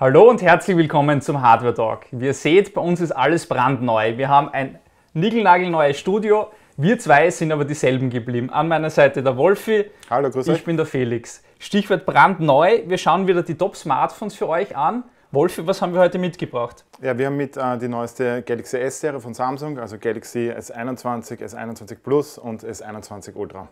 Hallo und herzlich willkommen zum Hardware Talk. Wie ihr seht, bei uns ist alles brandneu. Wir haben ein niegelnagelneues Studio. Wir zwei sind aber dieselben geblieben. An meiner Seite der Wolfi. Hallo, grüß euch. Ich bin der Felix. Stichwort brandneu. Wir schauen wieder die Top-Smartphones für euch an. Wolfi, was haben wir heute mitgebracht? Ja, wir haben mit äh, die neueste Galaxy S-Serie von Samsung, also Galaxy S21, S21 Plus und S21 Ultra.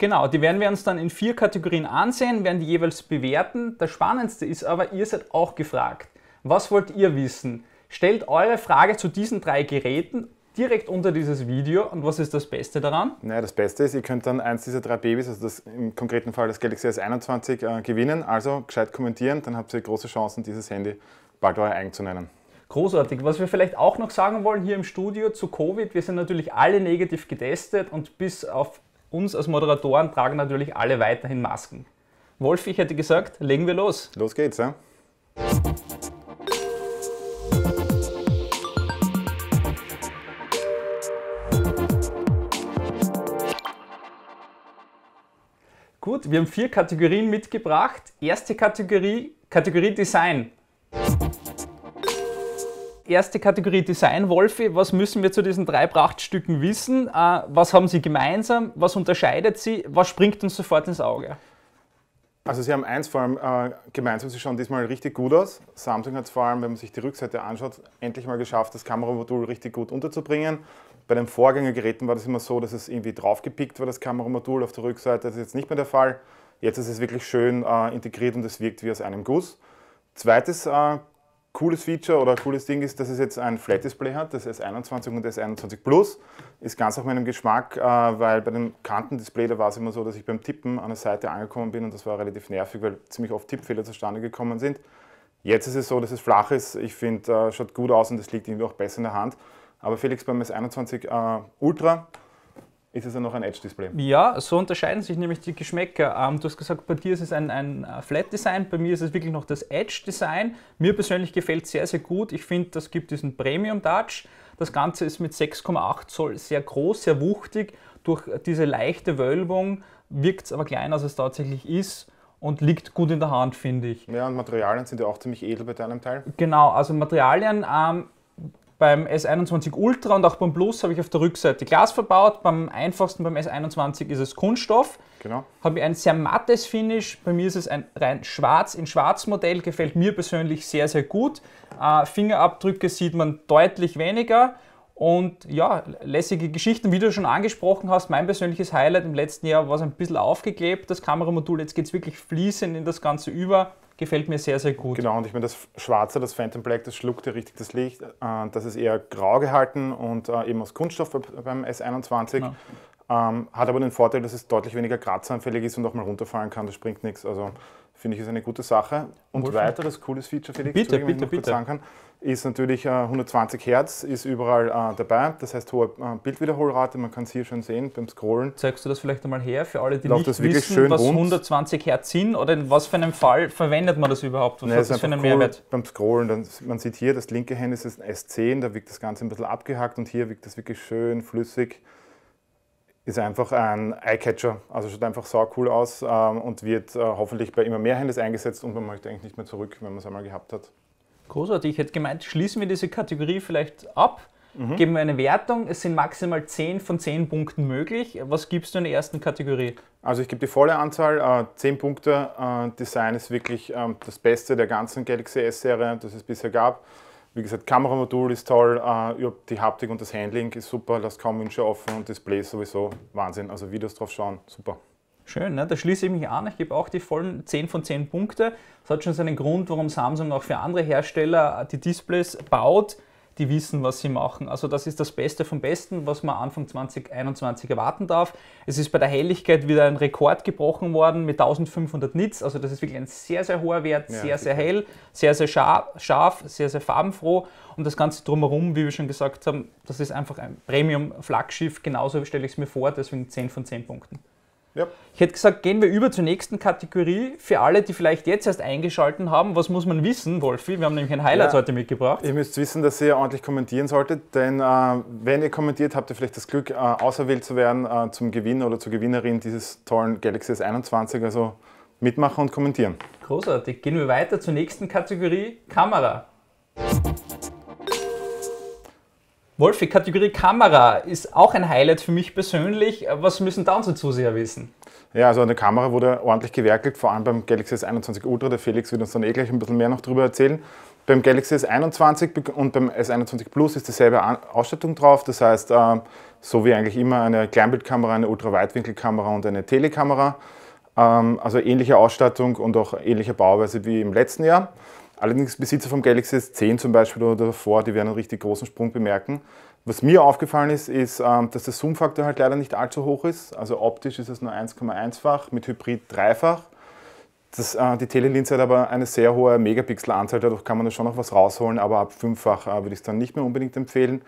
Genau, die werden wir uns dann in vier Kategorien ansehen, werden die jeweils bewerten. Das Spannendste ist aber, ihr seid auch gefragt. Was wollt ihr wissen? Stellt eure Frage zu diesen drei Geräten direkt unter dieses Video. Und was ist das Beste daran? Naja, das Beste ist, ihr könnt dann eins dieser drei Babys, also das, im konkreten Fall das Galaxy S21, äh, gewinnen. Also gescheit kommentieren, dann habt ihr große Chancen, dieses Handy bald euer eigen zu nennen. Großartig. Was wir vielleicht auch noch sagen wollen hier im Studio zu Covid, wir sind natürlich alle negativ getestet und bis auf uns als Moderatoren tragen natürlich alle weiterhin Masken. Wolf, ich hätte gesagt, legen wir los. Los geht's, ja? Gut, wir haben vier Kategorien mitgebracht. Erste Kategorie, Kategorie Design erste Kategorie Design Wolfi. Was müssen wir zu diesen drei Prachtstücken wissen? Äh, was haben sie gemeinsam? Was unterscheidet sie? Was springt uns sofort ins Auge? Also sie haben eins vor allem äh, gemeinsam, sie schauen diesmal richtig gut aus. Samsung hat es vor allem, wenn man sich die Rückseite anschaut, endlich mal geschafft, das Kameramodul richtig gut unterzubringen. Bei den Vorgängergeräten war das immer so, dass es irgendwie draufgepickt war, das Kameramodul auf der Rückseite. Das ist jetzt nicht mehr der Fall. Jetzt ist es wirklich schön äh, integriert und es wirkt wie aus einem Guss. Zweites äh, cooles Feature oder cooles Ding ist, dass es jetzt ein Flat Display hat, das S21 und S21 Plus. Ist ganz nach meinem Geschmack, äh, weil bei dem Kantendisplay, da war es immer so, dass ich beim Tippen an der Seite angekommen bin und das war relativ nervig, weil ziemlich oft Tippfehler zustande gekommen sind. Jetzt ist es so, dass es flach ist. Ich finde, äh, schaut gut aus und das liegt irgendwie auch besser in der Hand. Aber Felix beim S21 äh, Ultra ist es ja noch ein Edge-Display. Ja, so unterscheiden sich nämlich die Geschmäcker. Ähm, du hast gesagt, bei dir ist es ein, ein äh, Flat-Design, bei mir ist es wirklich noch das Edge-Design. Mir persönlich gefällt es sehr, sehr gut. Ich finde, das gibt diesen Premium-Touch. Das Ganze ist mit 6,8 Zoll sehr groß, sehr wuchtig. Durch diese leichte Wölbung wirkt es aber kleiner, als es tatsächlich ist und liegt gut in der Hand, finde ich. Ja, und Materialien sind ja auch ziemlich edel bei deinem Teil. Genau, also Materialien ähm, beim S21 Ultra und auch beim Plus habe ich auf der Rückseite Glas verbaut. Beim einfachsten beim S21 ist es Kunststoff. Genau. Habe ich ein sehr mattes Finish. Bei mir ist es ein rein schwarz in schwarz Modell. Gefällt mir persönlich sehr, sehr gut. Äh, Fingerabdrücke sieht man deutlich weniger. Und ja, lässige Geschichten, wie du schon angesprochen hast. Mein persönliches Highlight im letzten Jahr war es ein bisschen aufgeklebt, das Kameramodul. Jetzt geht es wirklich fließend in das Ganze über gefällt mir sehr, sehr gut. Genau, und ich meine, das Schwarze, das Phantom Black, das schluckt ja richtig das Licht. Äh, das ist eher grau gehalten und äh, eben aus Kunststoff beim S21. Ja. Genau. Ähm, hat aber den Vorteil, dass es deutlich weniger kratzanfällig ist und auch mal runterfallen kann, das springt nichts. Also finde ich, ist eine gute Sache. Und Wohlfall. weiter das cooles Feature, Felix, bitte, bitte, bitte. sagen kann, ist natürlich 120 äh, Hertz, ist überall äh, dabei, das heißt hohe äh, Bildwiederholrate, man kann es hier schon sehen beim Scrollen. Zeigst du das vielleicht einmal her für alle, die Lauf nicht wissen, was rund. 120 Hertz sind oder in was für einem Fall verwendet man das überhaupt? Was nee, hat das für einen cool Mehrwert? Beim Scrollen, dann, man sieht hier, das linke Handy ist ein S10, da wirkt das Ganze ein bisschen abgehackt und hier wirkt das wirklich schön flüssig. Ist einfach ein Eyecatcher, also schaut einfach sau cool aus ähm, und wird hoffentlich bei immer mehr Handys eingesetzt und man möchte eigentlich nicht mehr zurück, wenn man es einmal gehabt hat. Großartig. Ich hätte gemeint, schließen wir diese Kategorie vielleicht ab, mhm. geben wir eine Wertung. Es sind maximal 10 von 10 Punkten möglich. Was gibst du in der ersten Kategorie? Also ich gebe die volle Anzahl. Äh, 10 Punkte. Äh, Design ist wirklich äh, das Beste der ganzen Galaxy S-Serie, das es bisher gab. Wie gesagt, Kameramodul ist toll, äh, die Haptik und das Handling ist super, lasst kaum Wünsche offen und Display ist sowieso Wahnsinn. Also Videos drauf schauen, super. Schön, ne? da schließe ich mich an. Ich gebe auch die vollen 10 von 10 Punkte. Das hat schon seinen Grund, warum Samsung auch für andere Hersteller die Displays baut. Die wissen, was sie machen. Also das ist das Beste vom Besten, was man Anfang 2021 erwarten darf. Es ist bei der Helligkeit wieder ein Rekord gebrochen worden mit 1500 Nits. Also das ist wirklich ein sehr, sehr hoher Wert, sehr, ja, sehr hell, sehr, sehr scharf, sehr, sehr farbenfroh. Und das Ganze drumherum, wie wir schon gesagt haben, das ist einfach ein Premium-Flaggschiff. Genauso stelle ich es mir vor, deswegen 10 von 10 Punkten. Ja. Ich hätte gesagt, gehen wir über zur nächsten Kategorie. Für alle, die vielleicht jetzt erst eingeschaltet haben, was muss man wissen, Wolfi? Wir haben nämlich ein Highlight ja, heute mitgebracht. Ihr müsst wissen, dass ihr ordentlich kommentieren solltet, denn äh, wenn ihr kommentiert, habt ihr vielleicht das Glück, äh, auserwählt zu werden äh, zum Gewinner oder zur Gewinnerin dieses tollen Galaxy S21. Also mitmachen und kommentieren. Großartig. Gehen wir weiter zur nächsten Kategorie: Kamera. Wolfi, Kategorie Kamera ist auch ein Highlight für mich persönlich. Was müssen da unsere Zuseher wissen? Ja, also an der Kamera wurde ordentlich gewerkelt, vor allem beim Galaxy S21 Ultra. Der Felix wird uns dann eh gleich ein bisschen mehr noch darüber erzählen. Beim Galaxy S21 und beim S21 Plus ist dieselbe Ausstattung drauf. Das heißt, ähm, so wie eigentlich immer eine Kleinbildkamera, eine Ultraweitwinkelkamera und eine Telekamera. Ähm, also ähnliche Ausstattung und auch ähnliche Bauweise wie im letzten Jahr. Allerdings Besitzer vom Galaxy S10 zum Beispiel oder davor, die werden einen richtig großen Sprung bemerken. Was mir aufgefallen ist, ist, ähm, dass der Zoom-Faktor halt leider nicht allzu hoch ist. Also optisch ist es nur 1,1-fach, mit Hybrid dreifach. Das, äh, die Telelinse hat aber eine sehr hohe Megapixel-Anzahl, dadurch kann man da schon noch was rausholen, aber ab 5-fach äh, würde ich es dann nicht mehr unbedingt empfehlen.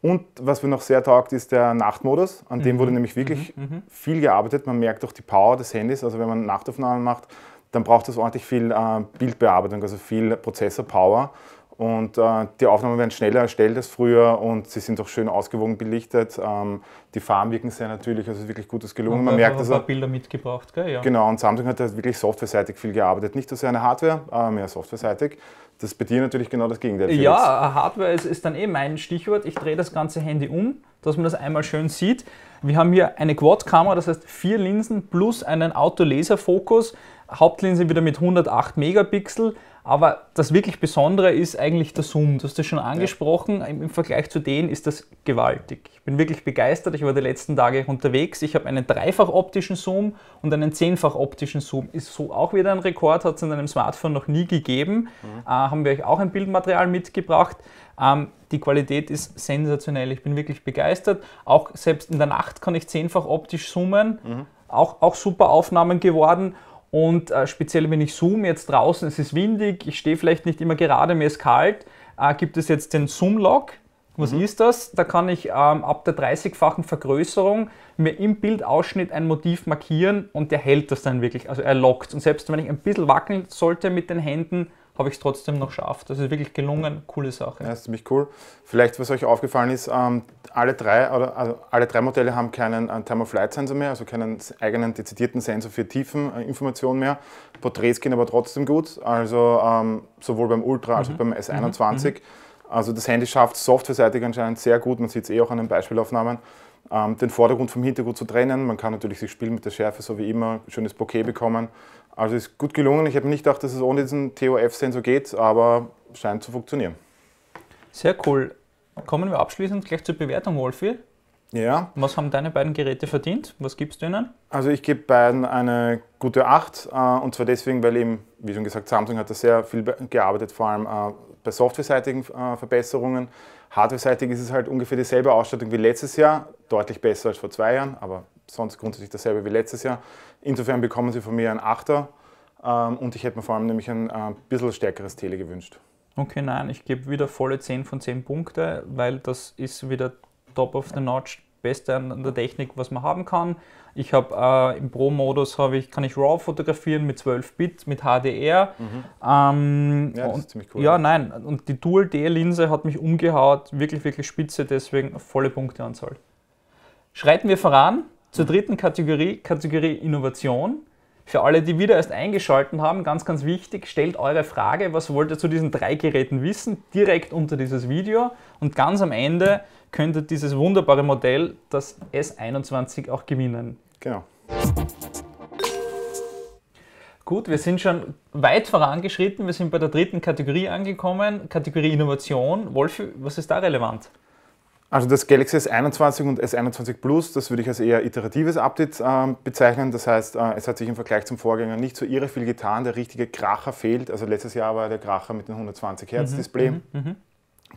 Und was mir noch sehr taugt, ist der Nachtmodus. An mhm. dem wurde nämlich wirklich mhm. mhm. viel gearbeitet. Man merkt auch die Power des Handys. Also wenn man Nachtaufnahmen macht, dann braucht das ordentlich viel äh, Bildbearbeitung, also viel Prozessor-Power. Und äh, die Aufnahmen werden schneller erstellt als früher und sie sind auch schön ausgewogen belichtet. Ähm, die Farben wirken sehr natürlich, also wirklich gutes gelungen. Und Man merkt, dass ein paar Bilder mitgebracht, gell? Ja. Genau, und Samsung hat da wirklich softwareseitig viel gearbeitet. Nicht so sehr eine Hardware, äh, mehr softwareseitig. Das ist bei dir natürlich genau das Gegenteil. Felix. Ja, äh, Hardware ist, ist dann eh mein Stichwort. Ich drehe das ganze Handy um, dass man das einmal schön sieht. Wir haben hier eine Quad-Kamera, das heißt vier Linsen plus einen Autolaserfokus. fokus Hauptlinse wieder mit 108 Megapixel, aber das wirklich Besondere ist eigentlich der Zoom. Du hast das schon angesprochen. Ja. Im, Vergleich zu denen ist das gewaltig. Ich bin wirklich begeistert. Ich war die letzten Tage unterwegs. Ich habe einen dreifach optischen Zoom und einen zehnfach optischen Zoom. Ist so auch wieder ein Rekord, hat es in einem Smartphone noch nie gegeben. Mhm. Äh, haben wir euch auch ein Bildmaterial mitgebracht. Ähm, die Qualität ist sensationell. Ich bin wirklich begeistert. Auch selbst in der Nacht kann ich zehnfach optisch zoomen. Mhm. Auch, auch super Aufnahmen geworden. Und äh, speziell, wenn ich zoome jetzt draußen, es ist windig, ich stehe vielleicht nicht immer gerade, mir ist kalt, äh, gibt es jetzt den zoom lock Was mhm. ist das? Da kann ich ähm, ab der 30-fachen Vergrößerung mir im Bildausschnitt ein Motiv markieren und der hält das dann wirklich. Also er lockt. Und selbst wenn ich ein bisschen wackeln sollte mit den Händen, habe ich es trotzdem noch geschafft. Das also ist wirklich gelungen, coole Sache. Ja, ist ziemlich cool. Vielleicht, was euch aufgefallen ist, ähm, alle, drei, oder, also alle drei Modelle haben keinen äh, Thermal-Flight-Sensor mehr, also keinen eigenen dezidierten Sensor für Tiefeninformationen äh, mehr. Porträts gehen aber trotzdem gut, also ähm, sowohl beim Ultra als auch mhm. beim S21. Mhm. mhm. Also das Handy schafft softwareseitig anscheinend sehr gut, man sieht es eh auch an den Beispielaufnahmen. Ähm, den Vordergrund vom Hintergrund zu trennen. Man kann natürlich sich spielen mit der Schärfe, so wie immer, schönes Bokeh bekommen. Also ist gut gelungen. Ich habe nicht gedacht, dass es ohne diesen TOF-Sensor geht, aber scheint zu funktionieren. Sehr cool. Kommen wir abschließend gleich zur Bewertung, Wolfi. Ja. Was haben deine beiden Geräte verdient? Was gibst du ihnen? Also ich gebe beiden eine gute 8 äh, und zwar deswegen, weil eben, wie schon gesagt, Samsung hat da sehr viel gearbeitet, vor allem äh, bei softwareseitigen äh, Verbesserungen. Hardware-seitig ist es halt ungefähr dieselbe Ausstattung wie letztes Jahr, deutlich besser als vor zwei Jahren, aber sonst grundsätzlich dasselbe wie letztes Jahr. Insofern bekommen Sie von mir einen Achter ähm, und ich hätte mir vor allem nämlich ein äh, bisschen stärkeres Tele gewünscht. Okay, nein, ich gebe wieder volle 10 von 10 Punkte, weil das ist wieder top of the notch Beste an der Technik, was man haben kann. Ich habe äh, im Pro-Modus habe ich, kann ich RAW fotografieren mit 12 Bit, mit HDR. Mhm. Ähm, ja, das und, ist ziemlich cool. Ja, nein. Und die Dual D-Linse hat mich umgehaut, wirklich, wirklich spitze, deswegen volle Punkteanzahl. Schreiten wir voran zur dritten Kategorie, Kategorie Innovation. Für alle, die wieder erst eingeschaltet haben, ganz, ganz wichtig, stellt eure Frage, was wollt ihr zu diesen drei Geräten wissen, direkt unter dieses Video. Und ganz am Ende könnte dieses wunderbare Modell das S21 auch gewinnen. Genau. Gut, wir sind schon weit vorangeschritten. Wir sind bei der dritten Kategorie angekommen, Kategorie Innovation. Wolfi, was ist da relevant? Also das Galaxy S21 und S21 Plus, das würde ich als eher iteratives Update äh, bezeichnen. Das heißt, äh, es hat sich im Vergleich zum Vorgänger nicht so irre viel getan. Der richtige Kracher fehlt. Also letztes Jahr war der Kracher mit dem 120 Hertz mhm, Display. Mhm, mhm.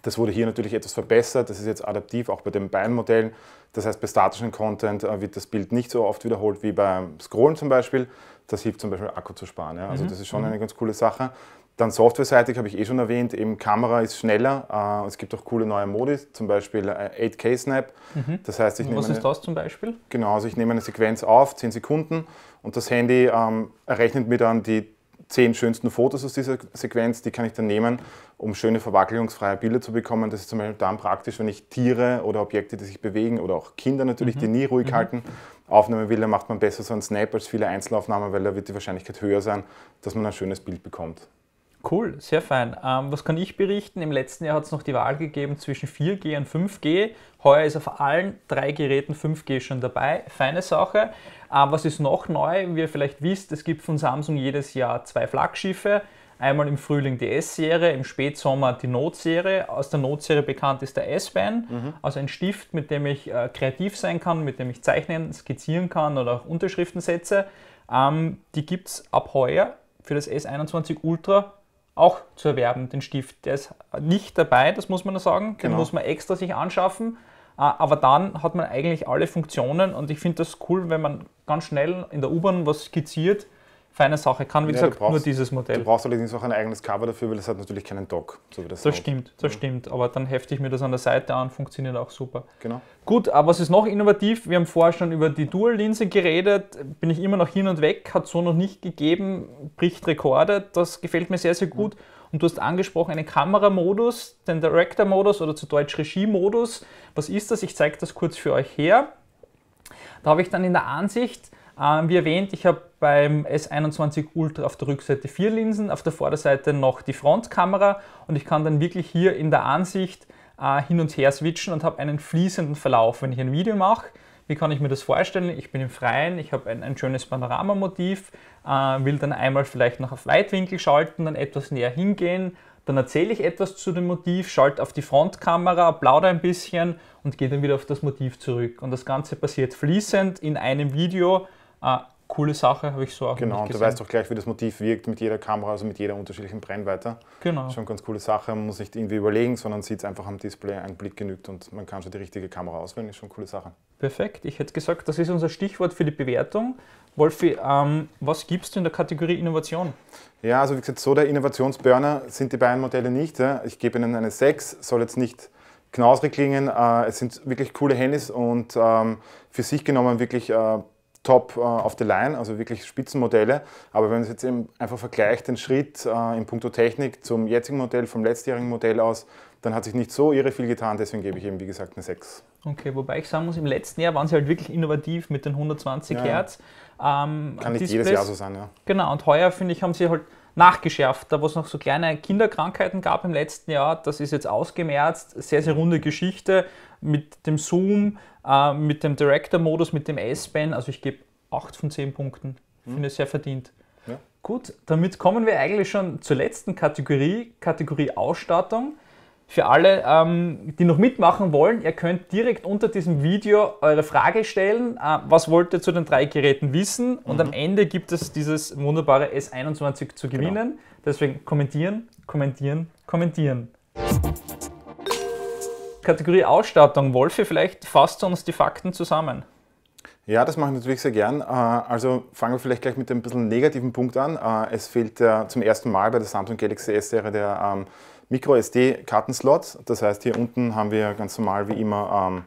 Das wurde hier natürlich etwas verbessert. Das ist jetzt adaptiv, auch bei den Beinmodellen. Das heißt, bei statischen Content äh, wird das Bild nicht so oft wiederholt wie beim Scrollen zum Beispiel. Das hilft zum Beispiel Akku zu sparen. Ja? Also mhm. das ist schon mhm. eine ganz coole Sache. Dann softwareseitig habe ich eh schon erwähnt, eben Kamera ist schneller. Äh, es gibt auch coole neue Modi, zum Beispiel 8K äh, Snap. Mhm. Das heißt, ich nehme Was eine, ist das zum Beispiel? Genau, also ich nehme eine Sequenz auf, 10 Sekunden, und das Handy ähm, errechnet mir dann die zehn schönsten Fotos aus dieser Sequenz, die kann ich dann nehmen, um schöne verwackelungsfreie Bilder zu bekommen. Das ist zum Beispiel dann praktisch, wenn ich Tiere oder Objekte, die sich bewegen oder auch Kinder natürlich, mhm. die nie ruhig mhm. halten, aufnehmen will, dann macht man besser so einen Snap als viele Einzelaufnahmen, weil da wird die Wahrscheinlichkeit höher sein, dass man ein schönes Bild bekommt. Cool, sehr fein. Ähm, was kann ich berichten? Im letzten Jahr hat es noch die Wahl gegeben zwischen 4G und 5G. Heuer ist auf allen drei Geräten 5G schon dabei. Feine Sache. Ähm, was ist noch neu? Wie ihr vielleicht wisst, es gibt von Samsung jedes Jahr zwei Flaggschiffe. Einmal im Frühling die S-Serie, im Spätsommer die Note-Serie. Aus der Note-Serie bekannt ist der S-Pen, mhm. also ein Stift, mit dem ich äh, kreativ sein kann, mit dem ich zeichnen, skizzieren kann oder auch Unterschriften setze. Ähm, die gibt es ab heuer für das S21 Ultra auch zu erwerben, den Stift. Der ist nicht dabei, das muss man sagen, den genau. muss man extra sich anschaffen. Äh, aber dann hat man eigentlich alle Funktionen und ich finde das cool, wenn man ganz schnell in der U-Bahn was skizziert feine Sache. Kann, wie ja, gesagt, brauchst, nur dieses Modell. Du brauchst allerdings auch ein eigenes Cover dafür, weil es hat natürlich keinen Dock. So wie das das stimmt, das ja. stimmt. Aber dann hefte ich mir das an der Seite an, funktioniert auch super. Genau. Gut, aber was ist noch innovativ. Wir haben vorher schon über die Dual-Linse geredet. Bin ich immer noch hin und weg, hat so noch nicht gegeben, bricht Rekorde. Das gefällt mir sehr, sehr gut. Mhm. Und du hast angesprochen einen Kameramodus, den Director-Modus oder zu Deutsch Regie-Modus. Was ist das? Ich zeige das kurz für euch her. Da habe ich dann in der Ansicht ähm, wie erwähnt, ich habe beim S21 Ultra auf der Rückseite vier Linsen, auf der Vorderseite noch die Frontkamera und ich kann dann wirklich hier in der Ansicht äh, hin und her switchen und habe einen fließenden Verlauf. Wenn ich ein Video mache, wie kann ich mir das vorstellen? Ich bin im Freien, ich habe ein, ein schönes Panoramamotiv, äh, will dann einmal vielleicht noch auf Weitwinkel schalten, dann etwas näher hingehen, dann erzähle ich etwas zu dem Motiv, schalte auf die Frontkamera, plaudere ein bisschen und gehe dann wieder auf das Motiv zurück. Und das Ganze passiert fließend in einem Video äh, coole Sache, habe ich so auch Genau, und du weißt auch gleich, wie das Motiv wirkt mit jeder Kamera, also mit jeder unterschiedlichen Brennweite. Genau. Schon eine ganz coole Sache, man muss nicht irgendwie überlegen, sondern sieht es einfach am Display, ein Blick genügt und man kann schon die richtige Kamera auswählen, ist schon eine coole Sache. Perfekt, ich hätte gesagt, das ist unser Stichwort für die Bewertung. Wolfi, ähm, was gibst du in der Kategorie Innovation? Ja, also wie gesagt, so der Innovationsburner sind die beiden Modelle nicht. Ja. Ich gebe ihnen eine 6, soll jetzt nicht knausrig klingen. Äh, es sind wirklich coole Handys und ähm, für sich genommen wirklich äh, top äh, auf der Line, also wirklich Spitzenmodelle. Aber wenn man es jetzt eben einfach vergleicht, den Schritt äh, in puncto Technik zum jetzigen Modell, vom letztjährigen Modell aus, dann hat sich nicht so irre viel getan, deswegen gebe ich eben, wie gesagt, eine 6. Okay, wobei ich sagen muss, im letzten Jahr waren sie halt wirklich innovativ mit den 120 ja, Hertz. Ähm, Kann nicht Displays. jedes Jahr so sein, ja. Genau, und heuer, finde ich, haben sie halt nachgeschärft. Da, wo es noch so kleine Kinderkrankheiten gab im letzten Jahr, das ist jetzt ausgemerzt. Sehr, sehr runde Geschichte mit dem Zoom, äh, mit dem Director-Modus, mit dem S-Pen, also ich gebe 8 von 10 Punkten. Mhm. Finde mhm. es sehr verdient. Ja. Gut, damit kommen wir eigentlich schon zur letzten Kategorie, Kategorie Ausstattung. Für alle, ähm, die noch mitmachen wollen, ihr könnt direkt unter diesem Video eure Frage stellen. Äh, was wollt ihr zu den drei Geräten wissen? Und mhm. am Ende gibt es dieses wunderbare S21 zu genau. gewinnen. Genau. Deswegen kommentieren, kommentieren, kommentieren. Kategorie Ausstattung. Wolfi, vielleicht fasst uns die Fakten zusammen. Ja, das mache ich natürlich sehr gern. Äh, also fangen wir vielleicht gleich mit einem bisschen negativen Punkt an. Äh, es fehlt äh, zum ersten Mal bei der Samsung Galaxy S-Serie der ähm, MicroSD-Kartenslot. Das heißt, hier unten haben wir ganz normal wie immer ähm,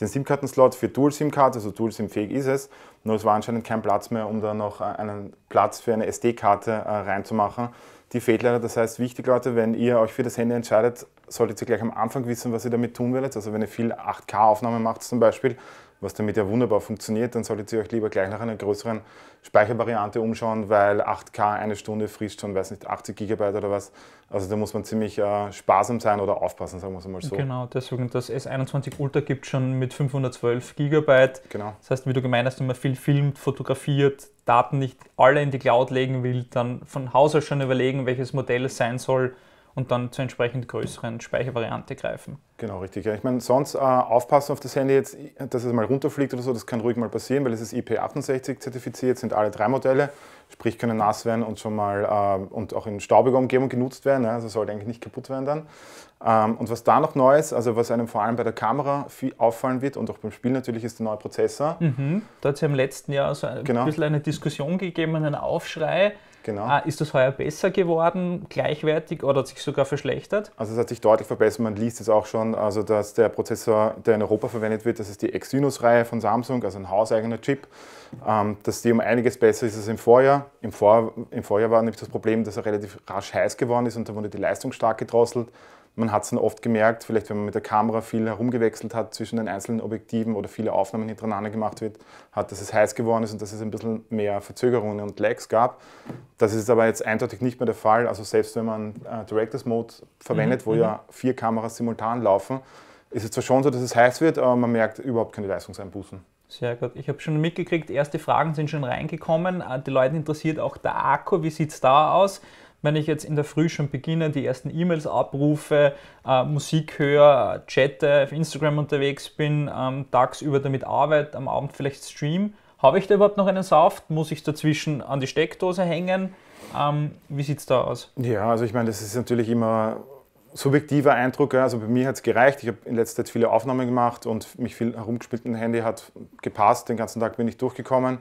den sim kartenslot für Dual-SIM-Karte, also Dual-SIM-fähig ist es. Nur es war anscheinend kein Platz mehr, um da noch einen Platz für eine SD-Karte reinzumachen. Die fehlt leider. Das heißt, wichtig, Leute, wenn ihr euch für das Handy entscheidet, solltet ihr gleich am Anfang wissen, was ihr damit tun werdet. Also wenn ihr viel 8K-Aufnahmen macht zum Beispiel, was damit ja wunderbar funktioniert, dann solltet ihr euch lieber gleich nach einer größeren Speichervariante umschauen, weil 8K eine Stunde frisst schon, weiß nicht, 80 GB oder was. Also da muss man ziemlich äh, sparsam sein oder aufpassen, sagen wir es mal so. Genau, deswegen das S21 Ultra gibt schon mit 512 GB. Genau. Das heißt, wie du gemeint hast, wenn man viel filmt, fotografiert, Daten nicht alle in die Cloud legen will, dann von Haus aus schon überlegen, welches Modell es sein soll und dann zur entsprechend größeren Speichervariante greifen. Genau, richtig. Ja. Ich meine, sonst äh, aufpassen auf das Handy jetzt, dass es mal runterfliegt oder so, das kann ruhig mal passieren, weil es ist IP68 zertifiziert, sind alle drei Modelle, sprich können nass werden und schon mal äh, und auch in staubiger Umgebung genutzt werden, ja, also sollte eigentlich nicht kaputt werden dann. Ähm, und was da noch neu ist, also was einem vor allem bei der Kamera viel auffallen wird und auch beim Spiel natürlich, ist der neue Prozessor. Mhm. Da hat es ja im letzten Jahr so ein genau. bisschen eine Diskussion gegeben, einen Aufschrei Genau. Ah, ist das heuer besser geworden, gleichwertig oder hat sich sogar verschlechtert? Also es hat sich deutlich verbessert. Man liest es auch schon, also dass der Prozessor, der in Europa verwendet wird, das ist die Exynos-Reihe von Samsung, also ein hauseigener Chip, ähm, dass die um einiges besser ist als im Vorjahr. Im, Vor Im Vorjahr war nämlich das Problem, dass er relativ rasch heiß geworden ist und da wurde die Leistung stark gedrosselt. Man hat es dann oft gemerkt, vielleicht wenn man mit der Kamera viel herumgewechselt hat zwischen den einzelnen Objektiven oder viele Aufnahmen hintereinander gemacht wird, hat, dass es heiß geworden ist und dass es ein bisschen mehr Verzögerungen und Lags gab. Das ist aber jetzt eindeutig nicht mehr der Fall. Also selbst wenn man äh, Directors Mode verwendet, mhm. wo ja mhm. vier Kameras simultan laufen, ist es zwar schon so, dass es heiß wird, aber man merkt überhaupt keine Leistungseinbußen. Sehr gut. Ich habe schon mitgekriegt, erste Fragen sind schon reingekommen. Äh, die Leute interessiert auch der Akku. Wie sieht es da aus? wenn ich jetzt in der Früh schon beginne, die ersten E-Mails abrufe, äh, Musik höre, chatte, auf Instagram unterwegs bin, ähm, tagsüber damit arbeite, am Abend vielleicht stream, habe ich da überhaupt noch einen Saft? Muss ich dazwischen an die Steckdose hängen? Ähm, wie sieht es da aus? Ja, also ich meine, das ist natürlich immer subjektiver Eindruck. Also bei mir hat es gereicht. Ich habe in letzter Zeit viele Aufnahmen gemacht und mich viel herumgespielt mit dem Handy, hat gepasst. Den ganzen Tag bin ich durchgekommen.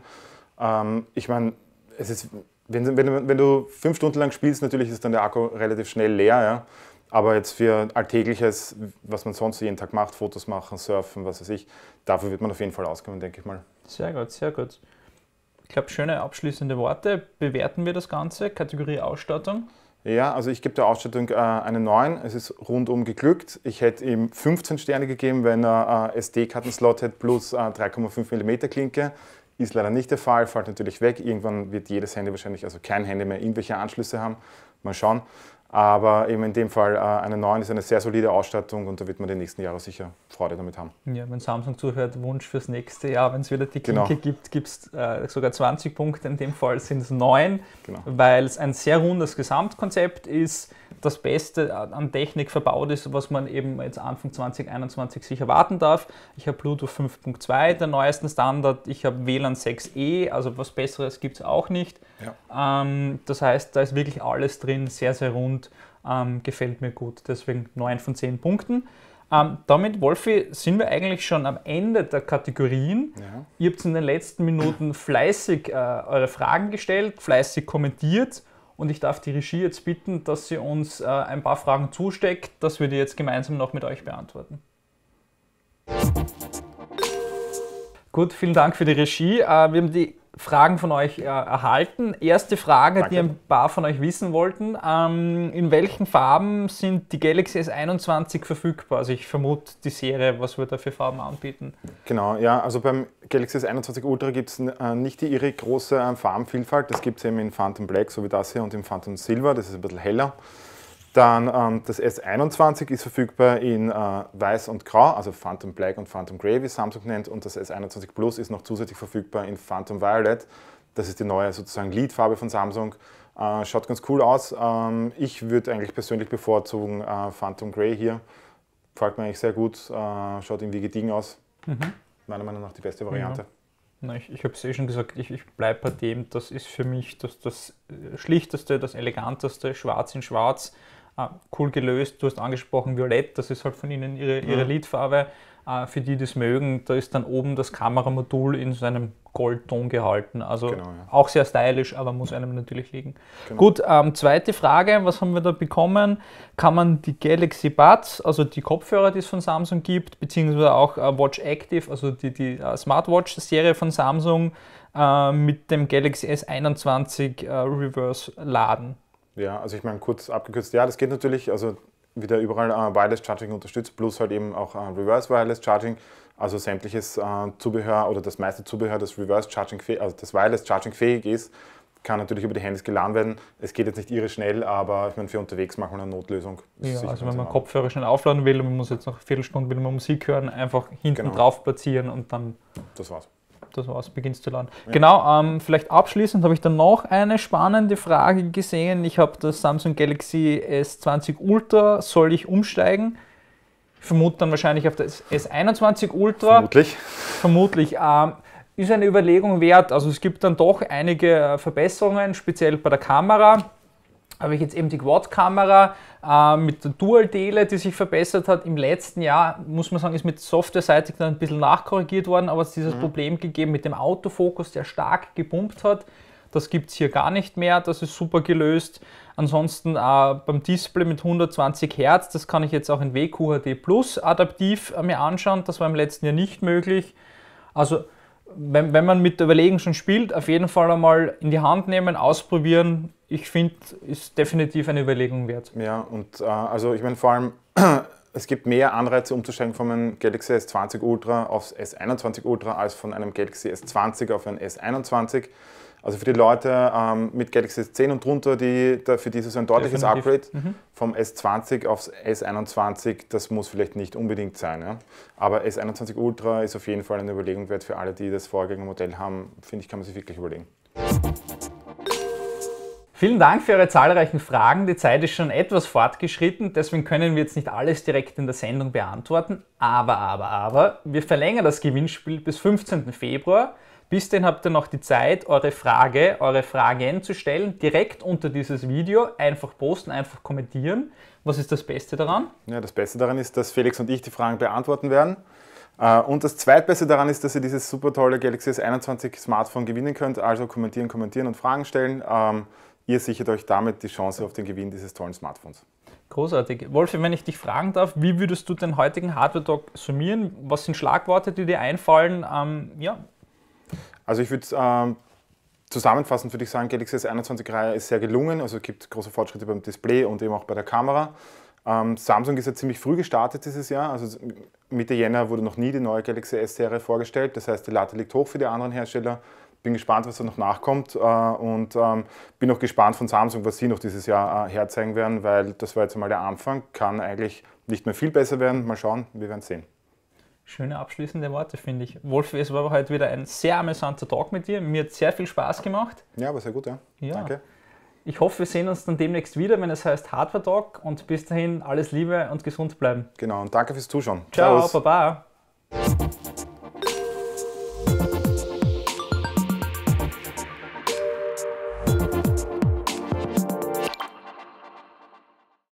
Ähm, ich meine, es ist wenn, wenn, wenn du fünf Stunden lang spielst, natürlich ist dann der Akku relativ schnell leer. Ja? Aber jetzt für Alltägliches, was man sonst jeden Tag macht, Fotos machen, surfen, was weiß ich, dafür wird man auf jeden Fall auskommen, denke ich mal. Sehr gut, sehr gut. Ich glaube, schöne abschließende Worte. Bewerten wir das Ganze? Kategorie Ausstattung? Ja, also ich gebe der Ausstattung äh, eine 9. Es ist rundum geglückt. Ich hätte ihm 15 Sterne gegeben, wenn er äh, SD-Kartenslot hätte plus äh, 3,5 mm Klinke. Ist leider nicht der Fall, fällt natürlich weg. Irgendwann wird jedes Handy wahrscheinlich, also kein Handy mehr, irgendwelche Anschlüsse haben. Mal schauen. Aber eben in dem Fall äh, eine 9 ist eine sehr solide Ausstattung und da wird man die nächsten Jahre sicher Freude damit haben. Ja, wenn Samsung zuhört, Wunsch fürs nächste Jahr, wenn es wieder die Klinke genau. gibt, gibt es äh, sogar 20 Punkte, in dem Fall sind es 9, genau. weil es ein sehr rundes Gesamtkonzept ist das Beste an Technik verbaut ist, was man eben jetzt Anfang 2021 sich erwarten darf. Ich habe Bluetooth 5.2, den neuesten Standard. Ich habe WLAN 6E, also was Besseres gibt es auch nicht. Ja. Ähm, das heißt, da ist wirklich alles drin, sehr, sehr rund, ähm, gefällt mir gut. Deswegen 9 von 10 Punkten. Ähm, damit, Wolfi, sind wir eigentlich schon am Ende der Kategorien. Ja. Ihr habt in den letzten Minuten fleißig äh, eure Fragen gestellt, fleißig kommentiert. Und ich darf die Regie jetzt bitten, dass sie uns äh, ein paar Fragen zusteckt, Das würde ich jetzt gemeinsam noch mit euch beantworten. Gut, vielen Dank für die Regie. Äh, wir haben die Fragen von euch äh, erhalten. Erste Frage, Danke. die ein paar von euch wissen wollten. Ähm, in welchen Farben sind die Galaxy S21 verfügbar? Also ich vermute die Serie, was wir da für Farben anbieten? Genau, ja, also beim Galaxy S21 Ultra gibt es äh, nicht die irre große äh, Farbenvielfalt. Das gibt es eben in Phantom Black, so wie das hier, und im Phantom Silver, das ist ein bisschen heller. Dann ähm, das S21 ist verfügbar in äh, Weiß und Grau, also Phantom Black und Phantom Grey, wie Samsung nennt. Und das S21 Plus ist noch zusätzlich verfügbar in Phantom Violet. Das ist die neue sozusagen Leadfarbe von Samsung. Äh, schaut ganz cool aus. Ähm, ich würde eigentlich persönlich bevorzugen äh, Phantom Grey hier. Gefällt mir eigentlich sehr gut. Äh, schaut irgendwie gediegen aus. Mhm. Meiner Meinung nach die beste Variante. Ja. Na, ich, ich habe es eh schon gesagt, ich, ich bleibe bei dem, das ist für mich das, das äh, Schlichteste, das Eleganteste, Schwarz in Schwarz. Ah, cool gelöst. Du hast angesprochen Violett, das ist halt von Ihnen Ihre, ihre ja. Mhm. Lidfarbe. Ah, für die, die es mögen, da ist dann oben das Kameramodul in so einem Goldton gehalten. Also genau, ja. auch sehr stylisch, aber muss einem natürlich liegen. Genau. Gut, ähm, zweite Frage, was haben wir da bekommen? Kann man die Galaxy Buds, also die Kopfhörer, die es von Samsung gibt, beziehungsweise auch äh, Watch Active, also die, die äh, Smartwatch-Serie von Samsung, äh, mit dem Galaxy S21 äh, Reverse laden? Ja, also ich meine, kurz abgekürzt, ja, das geht natürlich, also wieder überall äh, Wireless Charging unterstützt, plus halt eben auch äh, Reverse Wireless Charging, also sämtliches äh, Zubehör oder das meiste Zubehör, das Reverse Charging, also das Wireless Charging fähig ist, kann natürlich über die Handys geladen werden. Es geht jetzt nicht irre schnell, aber ich meine, für unterwegs machen wir eine Notlösung. Ja, also wenn man Kopfhörer schnell aufladen will und man muss jetzt noch eine Viertelstunde will man Musik hören, einfach hinten genau. drauf platzieren und dann. Das war's das war's, beginnst zu laden. Ja. Genau, ähm, vielleicht abschließend habe ich dann noch eine spannende Frage gesehen. Ich habe das Samsung Galaxy S20 Ultra, soll ich umsteigen? Ich Vermute dann wahrscheinlich auf das S21 Ultra. Vermutlich. Vermutlich. Ähm, ist eine Überlegung wert. Also es gibt dann doch einige äh, Verbesserungen, speziell bei der Kamera habe ich jetzt eben die Quad-Kamera äh, mit der Dual-Tele, die sich verbessert hat. Im letzten Jahr, muss man sagen, ist mit Software-seitig dann ein bisschen nachkorrigiert worden, aber es ist dieses mhm. Problem gegeben mit dem Autofokus, der stark gepumpt hat. Das gibt es hier gar nicht mehr, das ist super gelöst. Ansonsten äh, beim Display mit 120 Hertz, das kann ich jetzt auch in WQHD Plus adaptiv äh, mir anschauen, das war im letzten Jahr nicht möglich. Also wenn, wenn man mit Überlegen schon spielt, auf jeden Fall einmal in die Hand nehmen, ausprobieren. Ich finde, ist definitiv eine Überlegung wert. Ja, und äh, also ich meine vor allem, es gibt mehr Anreize umzusteigen von einem Galaxy S20 Ultra aufs S21 Ultra als von einem Galaxy S20 auf ein S21. Also für die Leute ähm, mit Galaxy S10 und drunter, die für die ist es ein deutliches Definitiv. Upgrade mhm. vom S20 aufs S21, das muss vielleicht nicht unbedingt sein. Ja? Aber S21 Ultra ist auf jeden Fall eine Überlegung wert für alle, die das Vorgängermodell haben. Finde ich, kann man sich wirklich überlegen. Vielen Dank für eure zahlreichen Fragen. Die Zeit ist schon etwas fortgeschritten, deswegen können wir jetzt nicht alles direkt in der Sendung beantworten. Aber, aber, aber, wir verlängern das Gewinnspiel bis 15. Februar. Bis dahin habt ihr noch die Zeit, eure Frage, eure Fragen zu stellen, direkt unter dieses Video. Einfach posten, einfach kommentieren. Was ist das Beste daran? Ja, das Beste daran ist, dass Felix und ich die Fragen beantworten werden. Äh, und das Zweitbeste daran ist, dass ihr dieses super tolle Galaxy S21 Smartphone gewinnen könnt. Also kommentieren, kommentieren und Fragen stellen. Ähm, ihr sichert euch damit die Chance auf den Gewinn dieses tollen Smartphones. Großartig. Wolfi, wenn ich dich fragen darf, wie würdest du den heutigen Hardware-Talk summieren? Was sind Schlagworte, die dir einfallen? Ähm, ja, also ich würde ähm, zusammenfassend würde ich sagen, Galaxy S21-Reihe ist sehr gelungen, also es gibt große Fortschritte beim Display und eben auch bei der Kamera. Ähm, Samsung ist ja ziemlich früh gestartet dieses Jahr, also Mitte Jänner wurde noch nie die neue Galaxy S-Serie vorgestellt, das heißt die Latte liegt hoch für die anderen Hersteller. Bin gespannt, was da noch nachkommt äh, und ähm, bin auch gespannt von Samsung, was sie noch dieses Jahr äh, herzeigen werden, weil das war jetzt einmal der Anfang, kann eigentlich nicht mehr viel besser werden. Mal schauen, wir werden sehen. Schöne abschließende Worte, finde ich. Wolf, es war heute wieder ein sehr amüsanter Talk mit dir. Mir hat sehr viel Spaß gemacht. Ja, aber sehr gut, ja. ja. Danke. Ich hoffe, wir sehen uns dann demnächst wieder, wenn es heißt Hardware Talk. Und bis dahin alles Liebe und gesund bleiben. Genau, und danke fürs Zuschauen. Ciao, Servus. Baba.